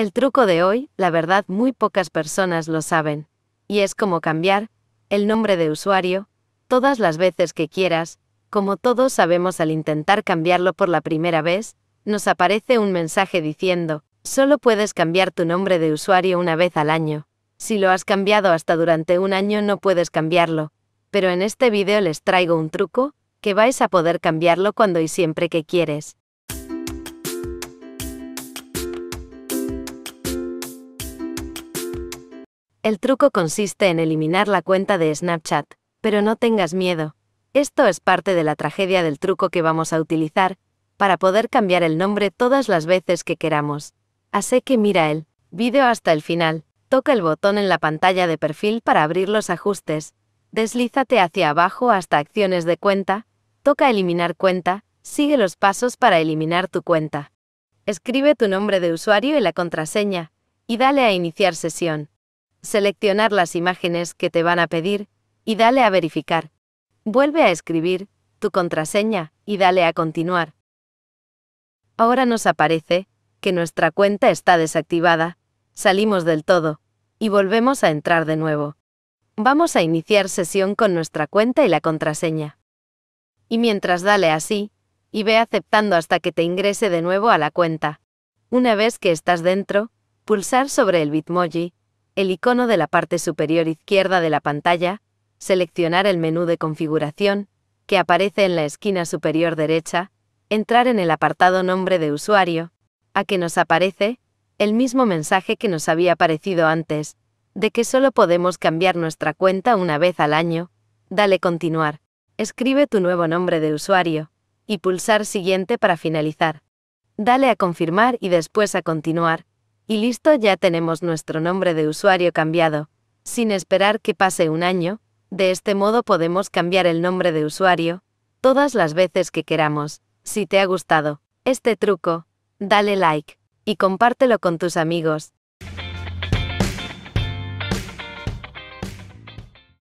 El truco de hoy, la verdad muy pocas personas lo saben, y es como cambiar el nombre de usuario todas las veces que quieras, como todos sabemos al intentar cambiarlo por la primera vez, nos aparece un mensaje diciendo, solo puedes cambiar tu nombre de usuario una vez al año. Si lo has cambiado hasta durante un año no puedes cambiarlo, pero en este video les traigo un truco, que vais a poder cambiarlo cuando y siempre que quieres. El truco consiste en eliminar la cuenta de Snapchat, pero no tengas miedo. Esto es parte de la tragedia del truco que vamos a utilizar, para poder cambiar el nombre todas las veces que queramos. Así que mira el vídeo hasta el final, toca el botón en la pantalla de perfil para abrir los ajustes, deslízate hacia abajo hasta acciones de cuenta, toca eliminar cuenta, sigue los pasos para eliminar tu cuenta. Escribe tu nombre de usuario y la contraseña, y dale a iniciar sesión seleccionar las imágenes que te van a pedir y dale a verificar. Vuelve a escribir tu contraseña y dale a continuar. Ahora nos aparece que nuestra cuenta está desactivada, salimos del todo y volvemos a entrar de nuevo. Vamos a iniciar sesión con nuestra cuenta y la contraseña. Y mientras dale así, y ve aceptando hasta que te ingrese de nuevo a la cuenta. Una vez que estás dentro, pulsar sobre el Bitmoji el icono de la parte superior izquierda de la pantalla, seleccionar el menú de configuración, que aparece en la esquina superior derecha, entrar en el apartado nombre de usuario, a que nos aparece el mismo mensaje que nos había aparecido antes, de que solo podemos cambiar nuestra cuenta una vez al año, dale continuar, escribe tu nuevo nombre de usuario, y pulsar siguiente para finalizar. Dale a confirmar y después a continuar, y listo, ya tenemos nuestro nombre de usuario cambiado. Sin esperar que pase un año, de este modo podemos cambiar el nombre de usuario todas las veces que queramos. Si te ha gustado este truco, dale like y compártelo con tus amigos.